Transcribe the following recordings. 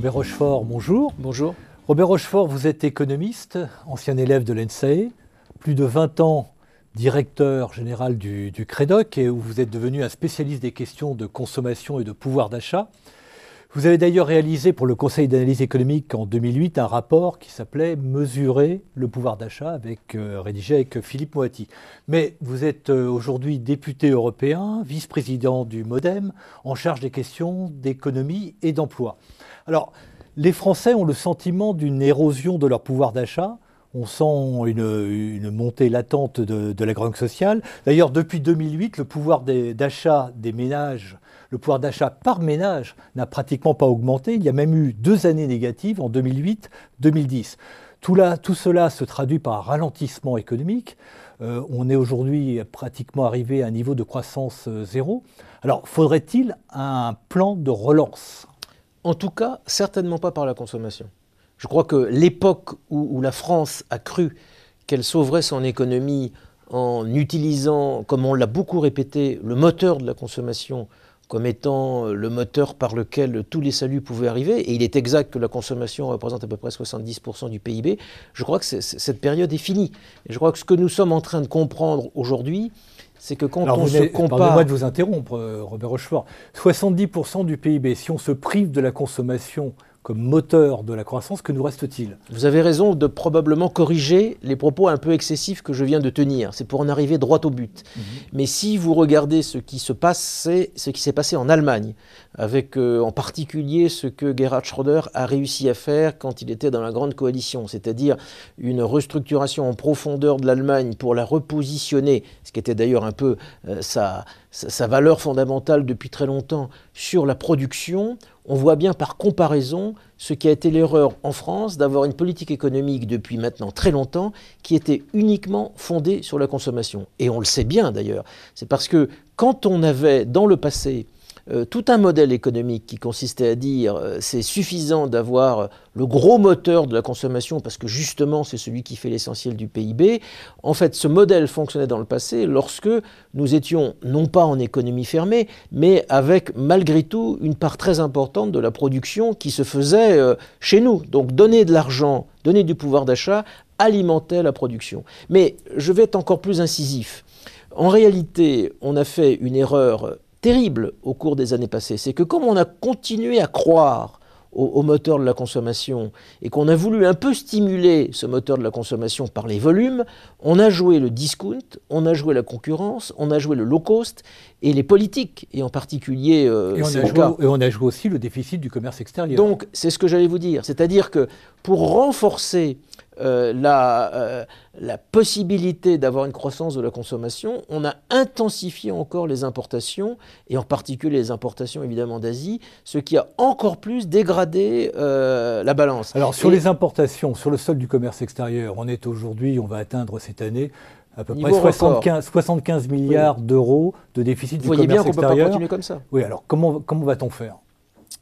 Robert Rochefort, bonjour. Bonjour. Robert Rochefort, vous êtes économiste, ancien élève de l'ENSAE, plus de 20 ans directeur général du, CREDOC et où vous êtes devenu un spécialiste des questions de consommation et de pouvoir d'achat. Vous avez d'ailleurs réalisé pour le Conseil d'analyse économique en 2008 un rapport qui s'appelait Mesurer le pouvoir d'achat, avec, euh, rédigé avec Philippe Moati. Mais vous êtes euh, aujourd'hui député européen, vice-président du MoDem, en charge des questions d'économie et d'emploi. Alors, les Français ont le sentiment d'une érosion de leur pouvoir d'achat. On sent une, montée latente de, la grogne sociale. D'ailleurs, depuis 2008, le pouvoir d'achat des, ménages, le pouvoir d'achat par ménage n'a pratiquement pas augmenté. Il y a même eu deux années négatives en 2008-2010. Tout, tout cela se traduit par un ralentissement économique. Euh, on est aujourd'hui pratiquement arrivé à un niveau de croissance euh, zéro. Alors, faudrait-il un plan de relance en tout cas, certainement pas par la consommation. Je crois que l'époque où, la France a cru qu'elle sauverait son économie en utilisant, comme on l'a beaucoup répété, le moteur de la consommation comme étant le moteur par lequel tous les saluts pouvaient arriver, et il est exact que la consommation représente à peu près 70% du PIB, je crois que cette période est finie. Et je crois que ce que nous sommes en train de comprendre aujourd'hui, c'est que quand on moi de vous interrompre, euh, Robert Rochefort. 70% du PIB, si on se prive de la consommation comme moteur de la croissance, que nous reste-t-il Vous avez raison de probablement corriger les propos un peu excessifs que je viens de tenir. C'est pour en arriver droit au but. Mhm. Mais si vous regardez ce qui se passe, ce qui s'est passé en Allemagne, avec euh, en particulier ce que Gerhard Schröder a réussi à faire quand il était dans la Grande Coalition, c'est-à-dire une restructuration en profondeur de l'Allemagne pour la repositionner, ce qui était d'ailleurs un peu euh, sa valeur fondamentale depuis très longtemps, sur la production. On voit bien par comparaison ce qui a été l'erreur en France d'avoir une politique économique depuis maintenant très longtemps qui était uniquement fondée sur la consommation. Et on le sait bien d'ailleurs. C'est parce que quand on avait dans le passé euh, tout un modèle économique qui consistait à dire euh, c'est suffisant d'avoir euh, le gros moteur de la consommation parce que justement c'est celui qui fait l'essentiel du PIB. En fait, ce modèle fonctionnait dans le passé lorsque nous étions non pas en économie fermée, mais avec malgré tout une part très importante de la production qui se faisait chez nous. Donc donner de l'argent, donner du pouvoir d'achat alimentait la production. Mais je vais être encore plus incisif. En réalité, on a fait une erreur terrible au cours des années passées, c'est que comme on a continué à croire au, moteur de la consommation et qu'on a voulu un peu stimuler ce moteur de la consommation par les volumes, on a joué le discount, on a joué la concurrence, on a joué le low cost et les politiques, et en particulier. Euh, et, on a joué, aussi le déficit du commerce extérieur. Donc, c'est ce que j'allais vous dire. C'est-à-dire que pour renforcer euh, euh, la, possibilité d'avoir une croissance de la consommation, on a intensifié encore les importations, et en particulier les importations évidemment d'Asie, ce qui a encore plus dégradé la balance. Alors sur les importations, sur le solde du commerce extérieur, on est aujourd'hui, on va atteindre cette année à peu près 75, milliards d'euros de déficit du Vous voyez bien qu'on ne peut pas continuer comme ça. Oui, alors comment, comment va-t-on faire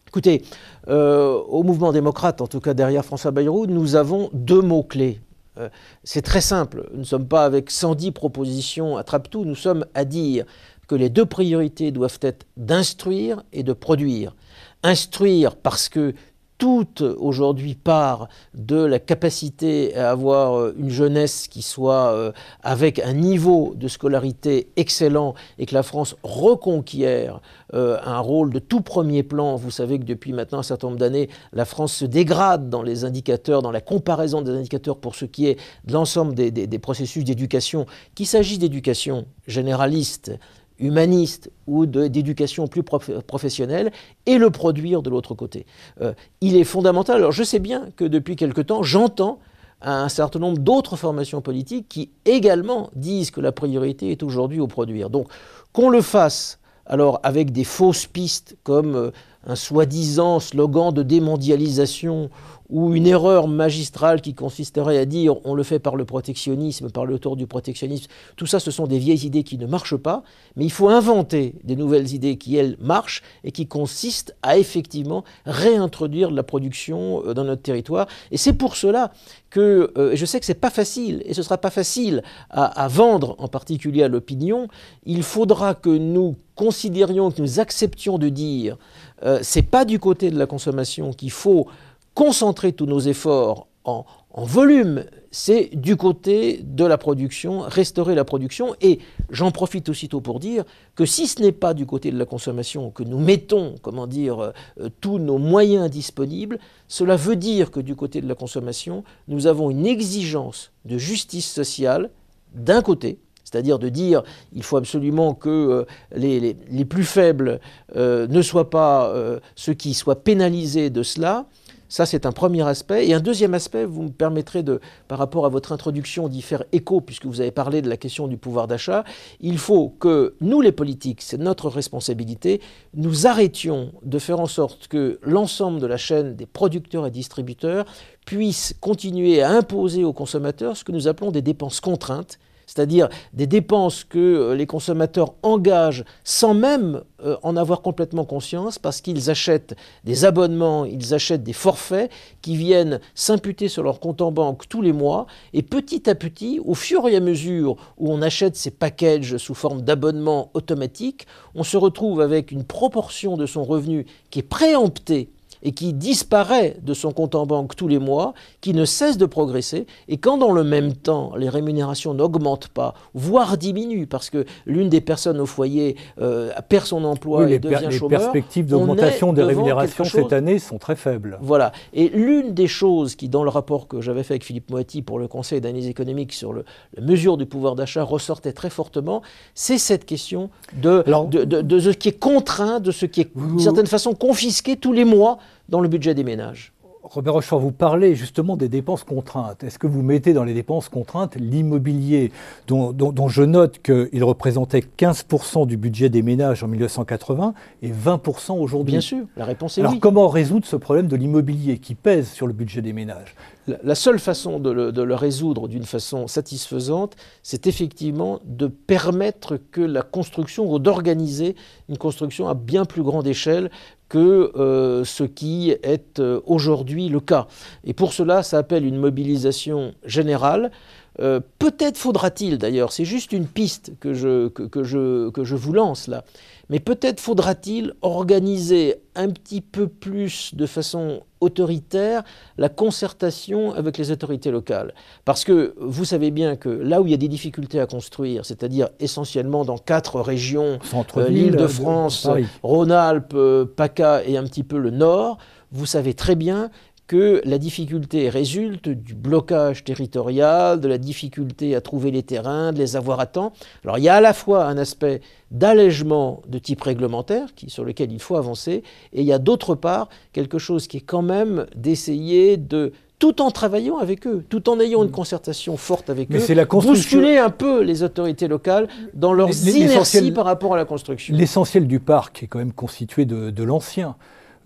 Écoutez, euh, au mouvement démocrate, en tout cas derrière François Bayrou, nous avons deux mots-clés. Euh, c'est très simple, nous ne sommes pas avec 110 propositions à trappe-tout, nous sommes à dire que les deux priorités doivent être d'instruire et de produire. Instruire parce que tout aujourd'hui part de la capacité à avoir euh, une jeunesse qui soit euh, avec un niveau de scolarité excellent et que la France reconquiert euh, un rôle de tout premier plan. Vous savez que depuis maintenant un certain nombre d'années, la France se dégrade dans les indicateurs, dans la comparaison des indicateurs pour ce qui est de l'ensemble des, des processus d'éducation, qu'il s'agisse d'éducation généraliste, humaniste ou d'éducation plus professionnelle et le produire de l'autre côté. Euh, il est fondamental. Alors je sais bien que depuis quelque temps, j'entends un certain nombre d'autres formations politiques qui également disent que la priorité est aujourd'hui au produire. Donc qu'on le fasse alors avec des fausses pistes comme euh, un soi-disant slogan de démondialisation ou une erreur magistrale qui consisterait à dire on le fait par le protectionnisme, par le tour du protectionnisme, tout ça ce sont des vieilles idées qui ne marchent pas, mais il faut inventer des nouvelles idées qui, elles, marchent et qui consistent à effectivement réintroduire la production euh, dans notre territoire. Et c'est pour cela que, euh, je sais que ce n'est pas facile, et ce ne sera pas facile à vendre en particulier à l'opinion, il faudra que nous considérions, que nous acceptions de dire, ce euh, c'est pas du côté de la consommation qu'il faut concentrer tous nos efforts en, volume, c'est du côté de la production, restaurer la production. Et j'en profite aussitôt pour dire que si ce n'est pas du côté de la consommation que nous mettons, comment dire, euh, euh, tous nos moyens disponibles, cela veut dire que du côté de la consommation, nous avons une exigence de justice sociale d'un côté, c'est-à-dire de dire il faut absolument que euh, les, plus faibles euh, ne soient pas euh, ceux qui soient pénalisés de cela. Ça, c'est un premier aspect. Et un deuxième aspect, vous me permettrez de, par rapport à votre introduction, d'y faire écho, puisque vous avez parlé de la question du pouvoir d'achat. Il faut que nous, les politiques, c'est notre responsabilité, nous arrêtions de faire en sorte que l'ensemble de la chaîne des producteurs et distributeurs puisse continuer à imposer aux consommateurs ce que nous appelons des dépenses contraintes, c'est-à-dire des dépenses que euh, les consommateurs engagent sans même euh, en avoir complètement conscience, parce qu'ils achètent des abonnements, ils achètent des forfaits qui viennent s'imputer sur leur compte en banque tous les mois, et petit à petit, au fur et à mesure où on achète ces packages sous forme d'abonnements automatiques, on se retrouve avec une proportion de son revenu qui est préemptée et qui disparaît de son compte en banque tous les mois, qui ne cesse de progresser, et quand dans le même temps les rémunérations n'augmentent pas, voire diminuent, parce que l'une des personnes au foyer euh, perd son emploi et devient chômeur. Les perspectives d'augmentation des rémunérations cette année sont très faibles. Voilà. Et l'une des choses qui, dans le rapport que j'avais fait avec Philippe moiti pour le Conseil d'analyse économique sur le, la mesure du pouvoir d'achat ressortait très fortement, c'est cette question de, de, de, ce qui est contraint, de ce qui est d'une certaine façon confisqué tous les mois dans le budget des ménages. Robert Rochefort, vous parlez justement des dépenses contraintes. Est-ce que vous mettez dans les dépenses contraintes l'immobilier, dont, je note qu'il représentait 15% du budget des ménages en 1980 et 20% aujourd'hui Bien sûr, la réponse est Alors comment résoudre ce problème de l'immobilier qui pèse sur le budget des ménages la seule façon de le, résoudre d'une façon satisfaisante, c'est effectivement de permettre que la construction, ou d'organiser une construction à bien plus grande échelle que euh, ce qui est euh, aujourd'hui le cas. Et pour cela, ça appelle une mobilisation générale. Euh, peut-être faudra-t-il d'ailleurs, c'est juste une piste que je, vous lance là, mais peut-être faudra-t-il organiser un petit peu plus de façon autoritaire la concertation avec les autorités locales. Parce que vous savez bien que là où il y a des difficultés à construire, c'est-à-dire essentiellement dans quatre régions, euh, l'île euh, de France, ah Rhône-Alpes, PACA et un petit peu le Nord, vous savez très bien que la difficulté résulte du blocage territorial, de la difficulté à trouver les terrains, de les avoir à temps. Alors il y a à la fois un aspect d'allègement de type réglementaire qui, sur lequel il faut avancer, et il y a d'autre part quelque chose qui est quand même d'essayer de tout en travaillant avec eux, tout en ayant une concertation forte avec eux, la bousculer un peu les autorités locales dans leurs inerties par rapport à la construction. L'essentiel du parc est quand même constitué de l'ancien.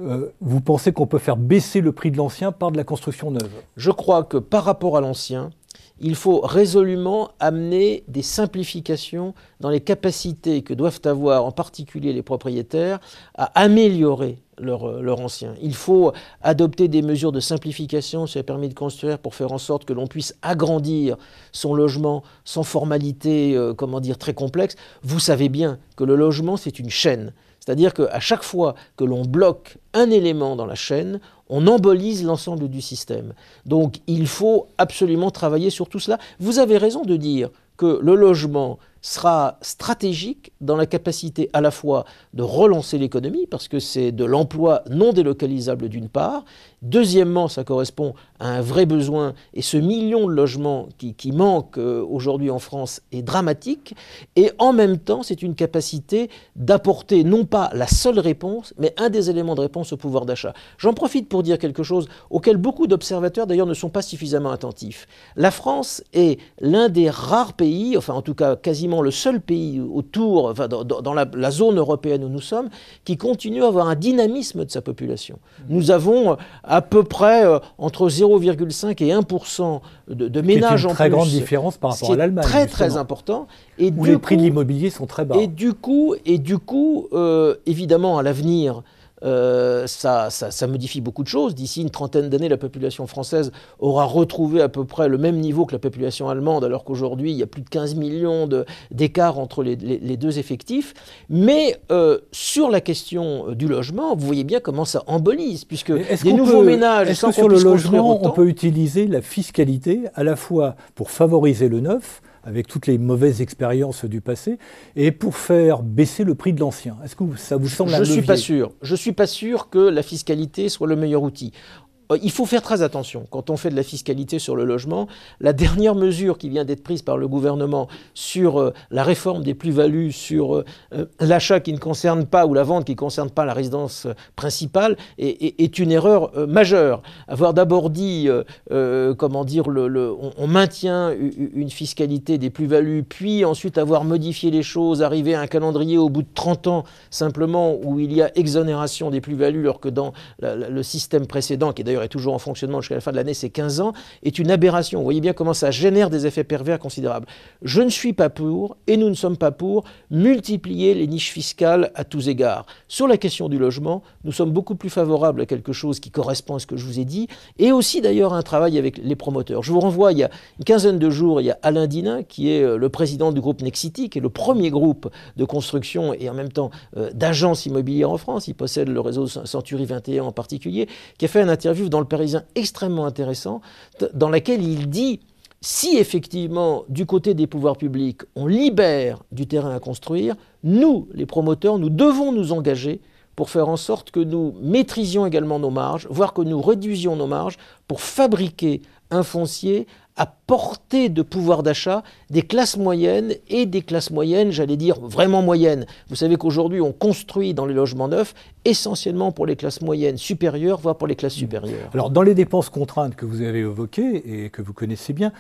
Euh, vous pensez qu'on peut faire baisser le prix de l'ancien par de la construction neuve Je crois que par rapport à l'ancien, il faut résolument amener des simplifications dans les capacités que doivent avoir en particulier les propriétaires à améliorer leur, euh, ancien. Il faut adopter des mesures de simplification sur les permis de construire pour faire en sorte que l'on puisse agrandir son logement sans formalité, euh, comment dire, très complexe. Vous savez bien que le logement, c'est une chaîne. C'est-à-dire qu'à chaque fois que l'on bloque un élément dans la chaîne, on embolise l'ensemble du système. Donc il faut absolument travailler sur tout cela. Vous avez raison de dire que le logement, sera stratégique dans la capacité à la fois de relancer l'économie, parce que c'est de l'emploi non délocalisable d'une part, deuxièmement, ça correspond à un vrai besoin, et ce million de logements qui, qui manque euh, aujourd'hui en France est dramatique, et en même temps, c'est une capacité d'apporter non pas la seule réponse, mais un des éléments de réponse au pouvoir d'achat. J'en profite pour dire quelque chose auquel beaucoup d'observateurs d'ailleurs ne sont pas suffisamment attentifs. La France est l'un des rares pays, enfin en tout cas quasiment le seul pays autour, enfin, dans, la, zone européenne où nous sommes, qui continue à avoir un dynamisme de sa population. Mhm. Nous avons euh, à peu près euh, entre 0,5 et 1% de, ménages en plus. C'est une très grande différence par rapport à l'Allemagne. Très très important. Et où les prix de l'immobilier sont très bas. Et du coup, et du coup euh, évidemment, à l'avenir, euh, ça, modifie beaucoup de choses. D'ici une trentaine d'années, la population française aura retrouvé à peu près le même niveau que la population allemande, alors qu'aujourd'hui, il y a plus de 15 millions d'écarts entre les, deux effectifs. Mais euh, sur la question euh, du logement, vous voyez bien comment ça embolise, puisque des nouveaux ménages... ménages... ce que sur le logement, on peut utiliser la fiscalité à la fois pour favoriser le neuf, avec toutes les mauvaises expériences du passé, et pour faire baisser le prix de l'ancien. Est-ce que ça vous semble Je ne suis pas sûr. Je suis pas sûr que la fiscalité soit le meilleur outil. Euh, il faut faire très attention quand on fait de la fiscalité sur le logement. La dernière mesure qui vient d'être prise par le gouvernement sur euh, la réforme des plus-values, sur euh, l'achat qui ne concerne pas ou la vente qui ne concerne pas la résidence principale, est, une erreur majeure. Avoir d'abord dit, comment dire, on, maintient une fiscalité des plus-values, puis ensuite avoir modifié les choses, arriver à un calendrier au bout de 30 ans simplement où il y a exonération des plus-values, alors que dans le système précédent, qui est d'ailleurs est toujours en fonctionnement jusqu'à la fin de l'année, c'est 15 ans, est une aberration. Vous voyez bien comment ça génère des effets pervers considérables. Je ne suis pas pour, et nous ne sommes pas pour, multiplier les niches fiscales à tous égards. Sur la question du logement, nous sommes beaucoup plus favorables à quelque chose qui correspond à ce que je vous ai dit, et aussi d'ailleurs à un travail avec les promoteurs. Je vous renvoie, il y a une quinzaine de jours, il y a Alain Dinin, qui est euh, le président du groupe Nexity, qui est le premier groupe de construction et en même temps euh, d'agence immobilière en France. Il possède le réseau Century 21 en particulier, qui a fait un interview dans le Parisien extrêmement intéressant, dans laquelle il dit si effectivement, du côté des pouvoirs publics, on libère du terrain à construire, nous, les promoteurs, nous devons nous engager pour faire en sorte que nous maîtrisions également nos marges, voire que nous réduisions nos marges pour fabriquer un foncier à portée de pouvoir d'achat des classes moyennes et des classes moyennes, j'allais dire vraiment moyennes. Vous savez qu'aujourd'hui, on construit dans les logements neufs essentiellement pour les classes moyennes supérieures, voire pour les classes supérieures. Alors, dans les dépenses contraintes que vous avez évoquées et que vous connaissez bien,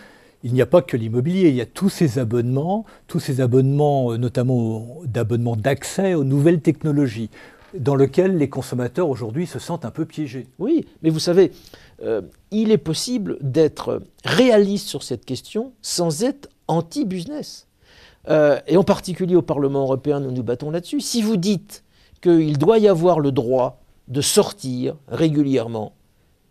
il n'y a pas que l'immobilier, il y a tous ces abonnements, tous ces abonnements, euh, notamment d'abonnements d'accès aux nouvelles technologies, dans lesquels les consommateurs aujourd'hui se sentent un peu piégés. Oui, mais vous savez, euh, il est possible d'être réaliste sur cette question sans être anti-business. Euh, et en particulier au Parlement européen, nous nous battons là-dessus. Si vous dites qu'il doit y avoir le droit de sortir régulièrement,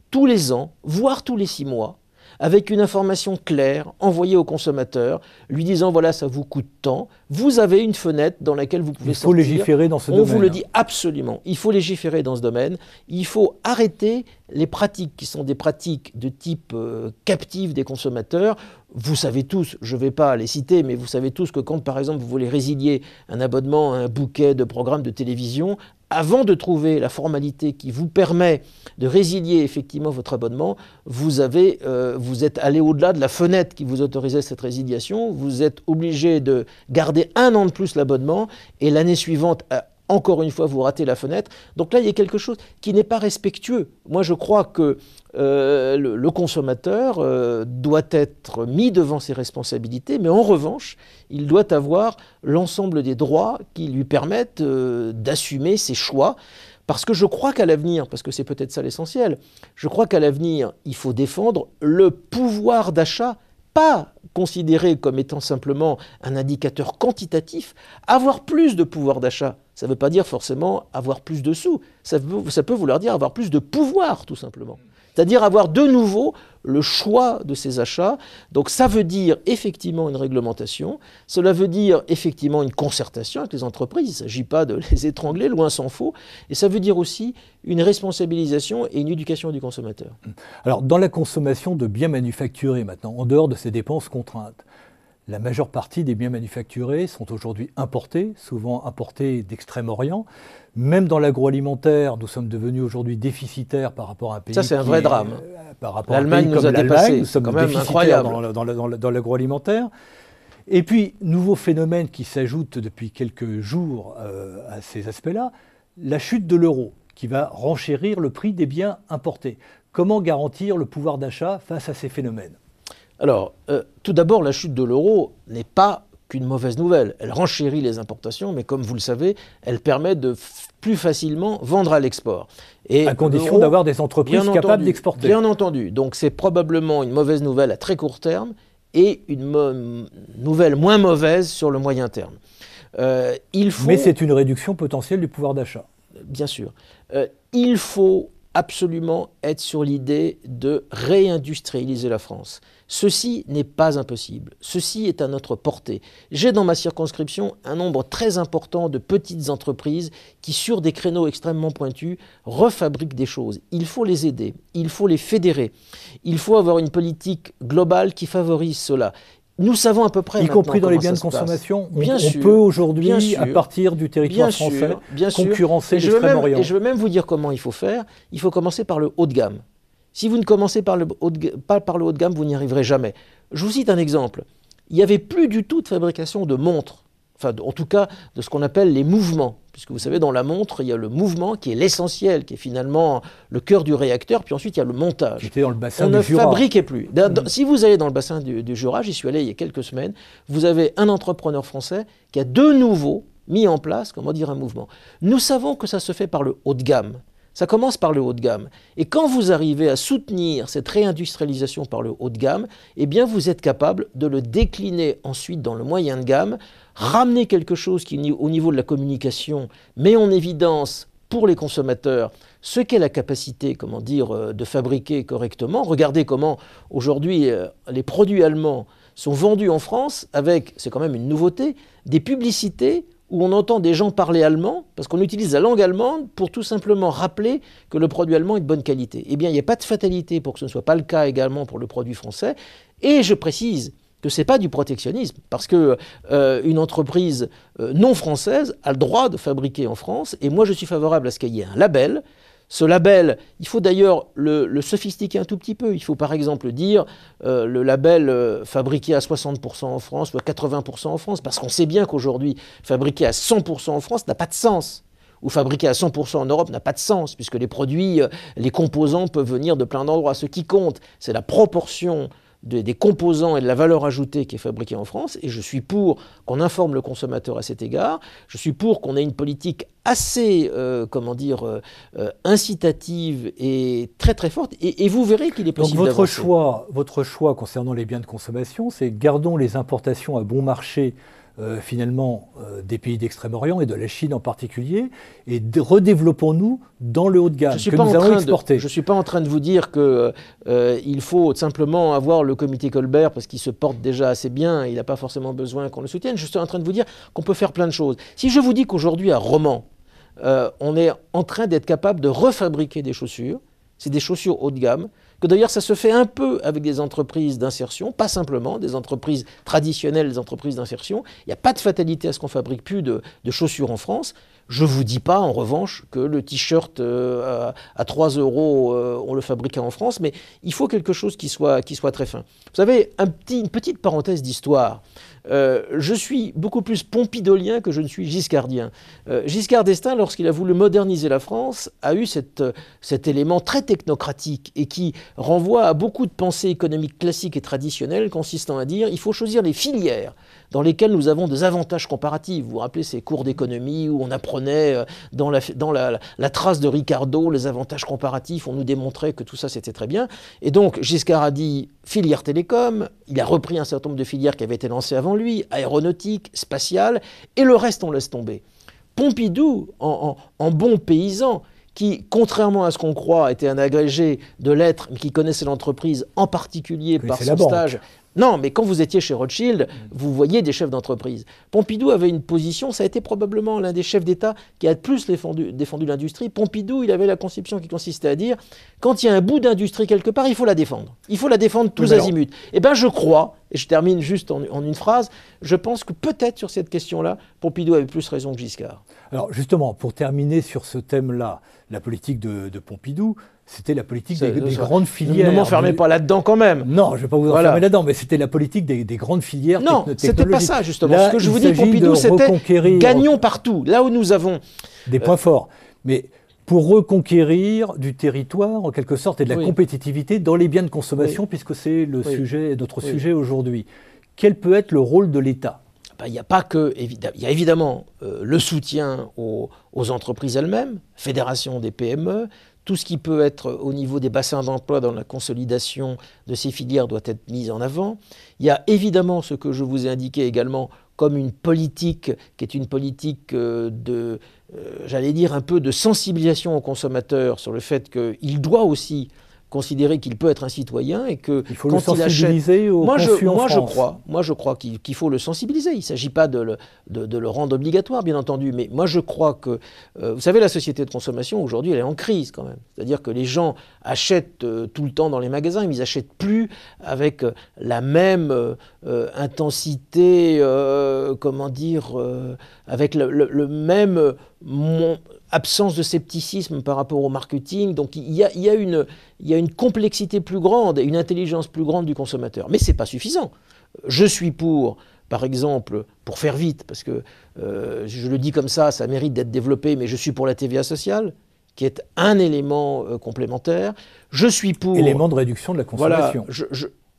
tous les ans, voire tous les six mois, avec une information claire envoyée au consommateur, lui disant voilà, ça vous coûte tant. Vous avez une fenêtre dans laquelle vous pouvez Il faut légiférer dans ce domaine. On vous le dit absolument. Il faut légiférer dans ce domaine. Il faut arrêter les pratiques qui sont des pratiques de type euh, captive des consommateurs. Vous savez tous, je ne vais pas les citer, mais vous savez tous que quand par exemple vous voulez résilier un abonnement à un bouquet de programmes de télévision, avant de trouver la formalité qui vous permet de résilier effectivement votre abonnement, vous, avez, euh, vous êtes allé au-delà de la fenêtre qui vous autorisait cette résiliation, vous êtes obligé de garder un an de plus l'abonnement et l'année suivante, encore une fois, vous ratez la fenêtre. Donc là, il y a quelque chose qui n'est pas respectueux. Moi, je crois que euh, le, consommateur euh, doit être mis devant ses responsabilités, mais en revanche, il doit avoir l'ensemble des droits qui lui permettent euh, d'assumer ses choix. Parce que je crois qu'à l'avenir, parce que c'est peut-être ça l'essentiel, je crois qu'à l'avenir, il faut défendre le pouvoir d'achat pas considéré comme étant simplement un indicateur quantitatif, avoir plus de pouvoir d'achat. Ça ne veut pas dire forcément avoir plus de sous, ça peut, vouloir dire avoir plus de pouvoir tout simplement. C'est-à-dire avoir de nouveau le choix de ses achats. Donc ça veut dire effectivement une réglementation, cela veut dire effectivement une concertation avec les entreprises, il ne s'agit pas de les étrangler, loin s'en faut, et ça veut dire aussi une responsabilisation et une éducation du consommateur. Alors dans la consommation de biens manufacturés maintenant, en dehors de ces dépenses contraintes, la majeure partie des biens manufacturés sont aujourd'hui importés, souvent importés d'Extrême-Orient. Même dans l'agroalimentaire, nous sommes devenus aujourd'hui déficitaires par rapport à un pays. Ça, c'est un vrai drame. Euh, par rapport L'Allemagne nous a l'Allemagne, Nous sommes même déficitaires dans, l'agroalimentaire. Et puis, nouveau phénomène qui s'ajoute depuis quelques jours euh, à ces aspects-là, la chute de l'euro, qui va renchérir le prix des biens importés. Comment garantir le pouvoir d'achat face à ces phénomènes alors, euh, tout d'abord, la chute de l'euro n'est pas qu'une mauvaise nouvelle. Elle renchérit les importations, mais comme vous le savez, elle permet de plus facilement vendre à l'export. Et à condition d'avoir des entreprises capables d'exporter. Bien entendu. Donc c'est probablement une mauvaise nouvelle à très court terme et une nouvelle moins mauvaise sur le moyen terme. Euh, il faut... Mais c'est une réduction potentielle du pouvoir d'achat. Bien sûr. Euh, il faut absolument être sur l'idée de réindustrialiser la France. Ceci n'est pas impossible, ceci est à notre portée. J'ai dans ma circonscription un nombre très important de petites entreprises qui, sur des créneaux extrêmement pointus, refabriquent des choses. Il faut les aider, il faut les fédérer, il faut avoir une politique globale qui favorise cela. Nous savons à peu près. Y compris dans les biens de consommation. On, bien peut aujourd'hui, à partir du territoire bien français, bien concurrencer l'Extrême-Orient. Et je veux même vous dire comment il faut faire. Il faut commencer par le haut de gamme. Si vous ne commencez par le pas par le haut de gamme, vous n'y arriverez jamais. Je vous cite un exemple. Il n'y avait plus du tout de fabrication de montres, enfin en tout cas de ce qu'on appelle les mouvements que vous savez, dans la montre, il y a le mouvement qui est l'essentiel, qui est finalement le cœur du réacteur, puis ensuite il y a le montage. dans le bassin On ne fabriquait plus. Mm. Si vous allez dans le bassin du, du Jura, j'y suis allé il y a quelques semaines, vous avez un entrepreneur français qui a de nouveau mis en place, comment dire, un mouvement. Nous savons que ça se fait par le haut de gamme. Ça commence par le haut de gamme. Et quand vous arrivez à soutenir cette réindustrialisation par le haut de gamme, eh bien vous êtes capable de le décliner ensuite dans le moyen de gamme, ramener quelque chose qui, au niveau de la communication, met en évidence pour les consommateurs ce qu'est la capacité, comment dire, euh, de fabriquer correctement. Regardez comment aujourd'hui euh, les produits allemands sont vendus en France avec, c'est quand même une nouveauté, des publicités où on entend des gens parler allemand, parce qu'on utilise la langue allemande pour tout simplement rappeler que le produit allemand est de bonne qualité. Eh bien, il n'y a pas de fatalité pour que ce ne soit pas le cas également pour le produit français. Et je précise que ce n'est pas du protectionnisme, parce que euh, entreprise euh, non française a le droit de fabriquer en France, et moi je suis favorable à ce qu'il y ait un label ce label. Il faut d'ailleurs le, sophistiquer un tout petit peu. Il faut par exemple dire euh, le label euh, fabriqué à 60% en France ou à 80% en France, parce qu'on sait bien qu'aujourd'hui, fabriqué à 100% en France n'a pas de sens ou fabriqué à 100% en Europe n'a pas de sens, puisque les produits, euh, les composants peuvent venir de plein d'endroits. Ce qui compte, c'est la proportion des composants et de la valeur ajoutée qui est fabriquée en France, et je suis pour qu'on informe le consommateur à cet égard, je suis pour qu'on ait une politique assez, euh, comment dire, euh, euh, incitative et très très forte, et, vous verrez qu'il est possible Donc votre choix, votre choix concernant les biens de consommation, c'est gardons les importations à bon marché euh, finalement euh, des pays d'Extrême-Orient et de la Chine en particulier, et redéveloppons-nous dans le haut de gamme que nous allons exporter. je ne suis pas en train de vous dire qu'il euh, faut simplement avoir le comité Colbert parce qu'il se porte déjà assez bien, il n'a pas forcément besoin qu'on le soutienne. Je suis en train de vous dire qu'on peut faire plein de choses. Si je vous dis qu'aujourd'hui à Roman, on est en train d'être capable de refabriquer des chaussures, c'est des chaussures haut de gamme, que d'ailleurs ça se fait un peu avec des entreprises d'insertion, pas simplement des entreprises traditionnelles, des entreprises d'insertion. Il n'y a pas de fatalité à ce qu'on fabrique plus de, chaussures en France. Je ne vous dis pas, en revanche, que le t-shirt euh, à 3 euros, euh, on le fabriquait en France, mais il faut quelque chose qui soit, qui soit très fin. Vous savez, petit, une petite parenthèse d'histoire. Euh, je suis beaucoup plus pompidolien que je ne suis giscardien. Euh, Giscard d'Estaing, lorsqu'il a voulu moderniser la France, a eu euh, cet élément très technocratique et qui renvoie à beaucoup de pensées économiques classiques et traditionnelles consistant à dire il faut choisir les filières dans lesquelles nous avons des avantages comparatifs. Vous vous rappelez ces cours d'économie où on apprenait dans, la, la trace de Ricardo les avantages comparatifs, on nous démontrait que tout ça c'était très bien. Et donc Giscard a dit filière télécom, il a repris un certain nombre de filières qui avaient été lancées avant lui, aéronautique, spatiale, et le reste on laisse tomber. Pompidou, en, bon paysan, qui, contrairement à ce qu'on croit, était un agrégé de lettres, mais qui connaissait l'entreprise en particulier par son stage, non, mais quand vous étiez chez Rothschild, vous voyez des chefs d'entreprise. Pompidou avait une position, ça a été probablement l'un des chefs d'État qui a le plus défendu, défendu l'industrie. Pompidou, il avait la conception qui consistait à dire, quand il y a un bout d'industrie quelque part, il faut la défendre. Il faut la défendre tous azimuts. Eh bien, je crois et je termine juste en, une phrase. Je pense que peut-être sur cette question-là, Pompidou avait plus raison que Giscard. Alors justement, pour terminer sur ce thème-là, la politique de, Pompidou, c'était la politique des, grandes filières. Ne m'enfermez pas là-dedans quand même. Non, je ne vais pas vous enfermer là-dedans, mais c'était la politique des, grandes filières. Non, c'était pas ça justement. Ce que je vous dis, Pompidou, c'était gagnons partout. Là où nous avons des points euh, forts, mais pour reconquérir du territoire, en quelque sorte, et de la compétitivité dans les biens de consommation, puisque c'est le sujet, notre sujet aujourd'hui. Quel peut être le rôle de l'État ben, il n'y a pas que, il y a évidemment euh, le soutien aux, aux entreprises elles-mêmes, fédération des PME, tout ce qui peut être au niveau des bassins d'emploi dans la consolidation de ces filières doit être mis en avant. Il y a évidemment ce que je vous ai indiqué également comme une politique qui est une politique euh, de, euh, j'allais dire, un peu de sensibilisation aux consommateurs sur le fait qu'il doit aussi considérer qu'il peut être un citoyen et que il faut le sensibiliser au moi, je, moi je crois, moi je crois qu'il faut le sensibiliser. Il ne s'agit pas de le, rendre obligatoire, bien entendu, mais moi je crois que, euh, vous savez, la société de consommation aujourd'hui, elle est en crise quand même. C'est-à-dire que les gens achètent euh, tout le temps dans les magasins, mais ils n'achètent plus avec euh, la même intensité, comment dire, avec le, même absence de scepticisme par rapport au marketing. Donc il y a, une, il y une complexité plus grande et une intelligence plus grande du consommateur. Mais ce n'est pas suffisant. Je suis pour par exemple, pour faire vite, parce que euh, je le dis comme ça, ça mérite d'être développé, mais je suis pour la TVA sociale, qui est un élément euh, complémentaire. Je suis pour... Élément de réduction de la consommation.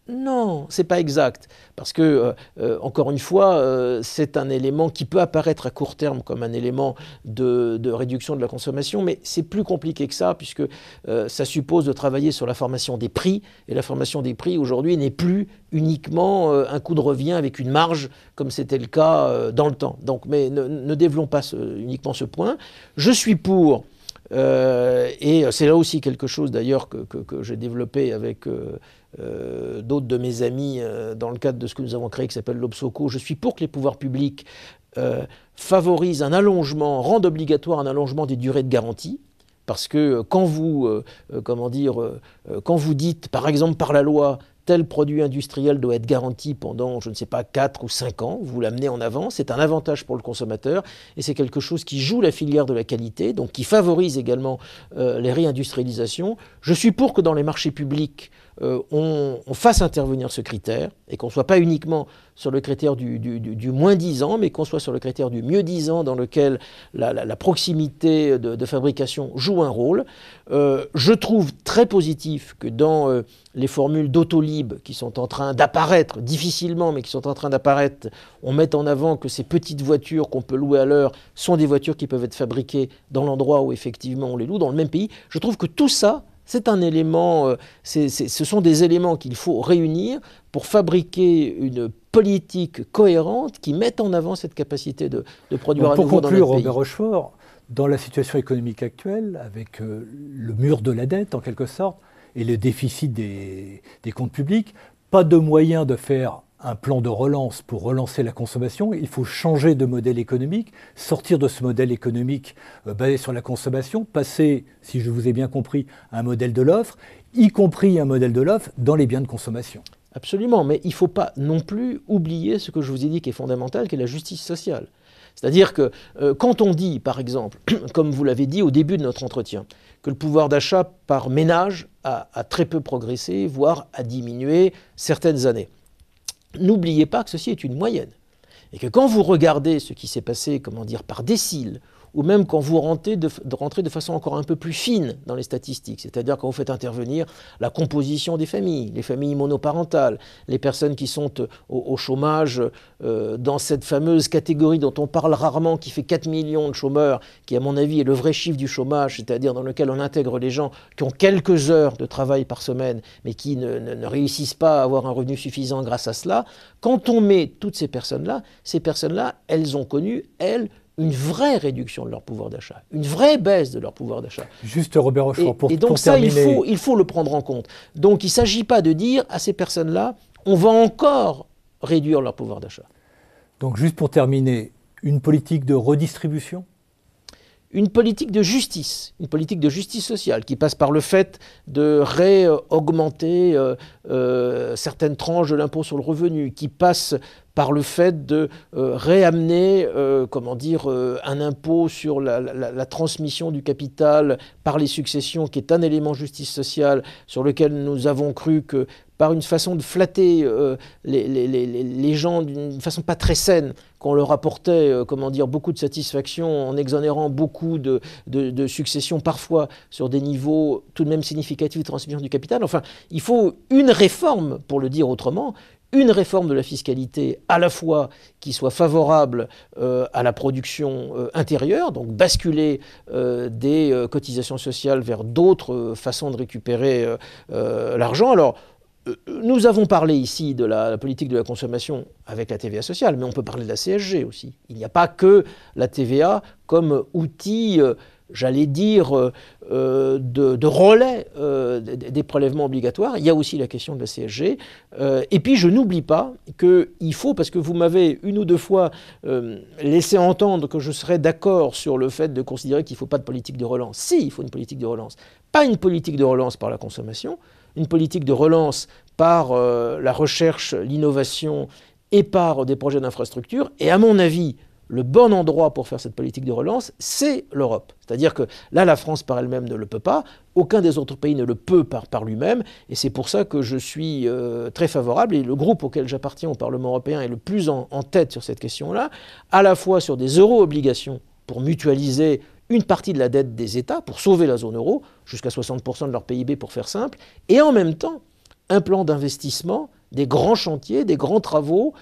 Non, c'est pas exact, parce que euh, euh, encore une fois, euh, c'est un élément qui peut apparaître à court terme comme un élément de, réduction de la consommation, mais c'est plus compliqué que ça, puisque ça suppose de travailler sur la formation des prix, et la formation des prix aujourd'hui n'est plus uniquement un coût de revient avec une marge comme c'était le cas dans le temps. Donc, mais ne, développons pas uniquement ce point. Je suis pour et c'est là aussi quelque chose d'ailleurs que, j'ai développé avec euh, d'autres de mes amis euh, dans le cadre de ce que nous avons créé qui s'appelle l'Obsoco, je suis pour que les pouvoirs publics euh, favorisent un allongement, rendent obligatoire un allongement des durées de garantie. Parce que quand vous, comment dire, quand vous dites, par exemple par la loi, tel produit industriel doit être garanti pendant, je ne sais pas, 4 ou 5 ans, vous l'amenez en avant, c'est un avantage pour le consommateur, et c'est quelque chose qui joue la filière de la qualité, donc qui favorise également les réindustrialisations. Je suis pour que dans les marchés publics, euh, on, fasse intervenir ce critère et qu'on ne soit pas uniquement sur le critère du, moins disant, mais qu'on soit sur le critère du mieux disant dans lequel la, proximité de, fabrication joue un rôle. Euh, je trouve très positif que dans euh, les formules d'autolib qui sont en train d'apparaître, difficilement, mais qui sont en train d'apparaître, on mette en avant que ces petites voitures qu'on peut louer à l'heure sont des voitures qui peuvent être fabriquées dans l'endroit où effectivement on les loue, dans le même pays. Je trouve que tout ça c'est un élément, euh, ce sont des éléments qu'il faut réunir pour fabriquer une politique cohérente qui mette en avant cette capacité de, produire à conclure, dans Robert Rochefort, dans la situation économique actuelle, avec euh, le mur de la dette en quelque sorte et le déficit des, des comptes publics, pas de moyen de faire un plan de relance pour relancer la consommation, il faut changer de modèle économique, sortir de ce modèle économique euh, basé sur la consommation, passer, si je vous ai bien compris, à un modèle de l'offre, y compris un modèle de l'offre dans les biens de consommation. Absolument, mais il ne faut pas non plus oublier ce que je vous ai dit qui est fondamental, qui est la justice sociale. C'est-à-dire que euh, quand on dit, par exemple, comme vous l'avez dit au début de notre entretien, que le pouvoir d'achat par ménage a très peu progressé, voire a diminué certaines années, N'oubliez pas que ceci est une moyenne. Et que quand vous regardez ce qui s'est passé, comment dire, par déciles ou même quand vous rentrez de, rentrer de façon encore un peu plus fine dans les statistiques, c'est-à-dire quand vous faites intervenir la composition des familles, les familles monoparentales, les personnes qui sont euh, au, chômage euh, dans cette fameuse catégorie dont on parle rarement, qui fait 4 millions de chômeurs, qui à mon avis est le vrai chiffre du chômage, c'est-à-dire dans lequel on intègre les gens qui ont quelques heures de travail par semaine, mais qui ne réussissent pas à avoir un revenu suffisant grâce à cela, quand on met toutes ces personnes-là, ces personnes-là, elles ont connu, elles, une vraie réduction de leur pouvoir d'achat, une vraie baisse de leur pouvoir d'achat. Juste Robert Rochefort, pour Et donc ça, il, faut, il faut le prendre en compte. Donc il ne s'agit pas de dire à ces personnes-là, on va encore réduire leur pouvoir d'achat. Donc juste pour terminer, une politique de redistribution une politique de justice, une politique de justice sociale qui passe par le fait de réaugmenter euh, euh, certaines tranches de l'impôt sur le revenu, qui passe par le fait de euh, réamener, comment dire, un impôt sur la, la, transmission du capital par les successions, qui est un élément de justice sociale sur lequel nous avons cru que par une façon de flatter euh, les, gens d'une façon pas très saine, qu'on leur apportait, euh, comment dire, beaucoup de satisfaction en exonérant beaucoup de, successions, parfois sur des niveaux tout de même significatifs de transmission du capital. Enfin, il faut une réforme, pour le dire autrement, une réforme de la fiscalité à la fois qui soit favorable euh, à la production intérieure, donc basculer des cotisations sociales vers d'autres façons de récupérer l'argent. Alors, euh, nous avons parlé ici de la, politique de la consommation avec la TVA sociale, mais on peut parler de la CSG aussi. Il n'y a pas que la TVA comme outil, euh, j'allais dire, euh, de, relais des prélèvements obligatoires. Il y a aussi la question de la CSG. et puis je n'oublie pas qu'il faut, parce que vous m'avez une ou deux fois laissé entendre que je serais d'accord sur le fait de considérer qu'il ne faut pas de politique de relance. Si, il faut une politique de relance. Pas une politique de relance par la consommation, une politique de relance par euh, la recherche, l'innovation et par euh, des projets d'infrastructure. Et à mon avis, le bon endroit pour faire cette politique de relance, c'est l'Europe. C'est-à-dire que là, la France par elle-même ne le peut pas, aucun des autres pays ne le peut par, par lui-même, et c'est pour ça que je suis euh, très favorable, et le groupe auquel j'appartiens au Parlement européen est le plus en, en tête sur cette question-là, à la fois sur des euro-obligations pour mutualiser une partie de la dette des États pour sauver la zone euro, jusqu'à 60% de leur PIB pour faire simple, et en même temps un plan d'investissement, des grands chantiers, des grands travaux,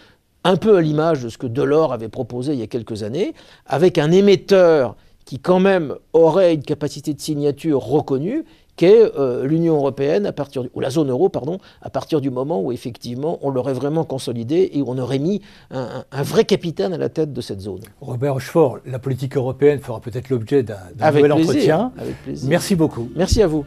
un peu à l'image de ce que Delors avait proposé il y a quelques années, avec un émetteur qui quand même aurait une capacité de signature reconnue, qu'est euh, l'Union européenne, à partir ou la zone euro, pardon, à partir du moment où effectivement on l'aurait vraiment consolidée et où on aurait mis un, vrai capitaine à la tête de cette zone. Robert Rochefort, la politique européenne fera peut-être l'objet d'un nouvel entretien. Avec plaisir. Merci beaucoup. Merci à vous.